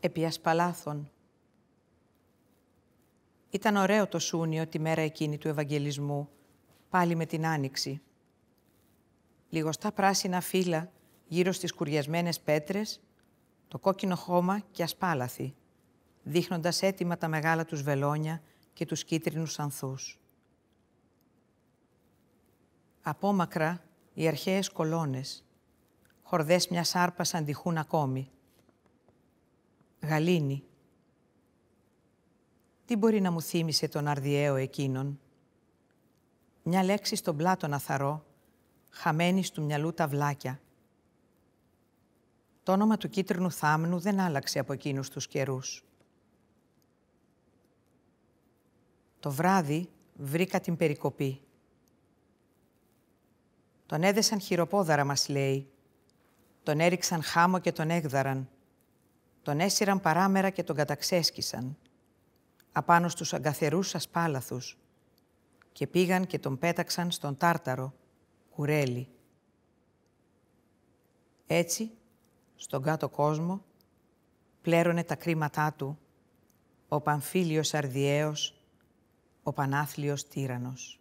επί ασπαλάθων. Ήταν ωραίο το Σούνιο τη μέρα εκείνη του Ευαγγελισμού, πάλι με την Άνοιξη. Λιγοστά πράσινα φύλλα γύρω στις κουριασμένες πέτρες, το κόκκινο χώμα και ασπάλαθη, δείχνοντας έτοιμα τα μεγάλα τους βελόνια και τους κίτρινους ανθούς. Απόμακρα οι αρχαίες κολόνες, χορδές μιας άρπας αντιχούν ακόμη. Γαλήνη. Τι μπορεί να μου θύμισε τον αρδιαίο εκείνον. Μια λέξη στον πλάτο αθαρό, χαμένη του μυαλού τα βλάκια. Το όνομα του κίτρινου θάμνου δεν άλλαξε από εκείνους τους καιρούς. Το βράδυ βρήκα την περικοπή. Τον έδεσαν χειροπόδαρα, μας λέει. Τον έριξαν χάμο και τον έγδαραν. Τον έσυραν παράμερα και τον καταξέσκησαν. Απάνω στους αγκαθερούς ασπάλαθους. Και πήγαν και τον πέταξαν στον Τάρταρο, κουρέλι. Έτσι, στον κάτω κόσμο, πλέρωνε τα κρίματά του ο Πανφίλιος Αρδιαίος, ο Πανάθλιος Τύρανος.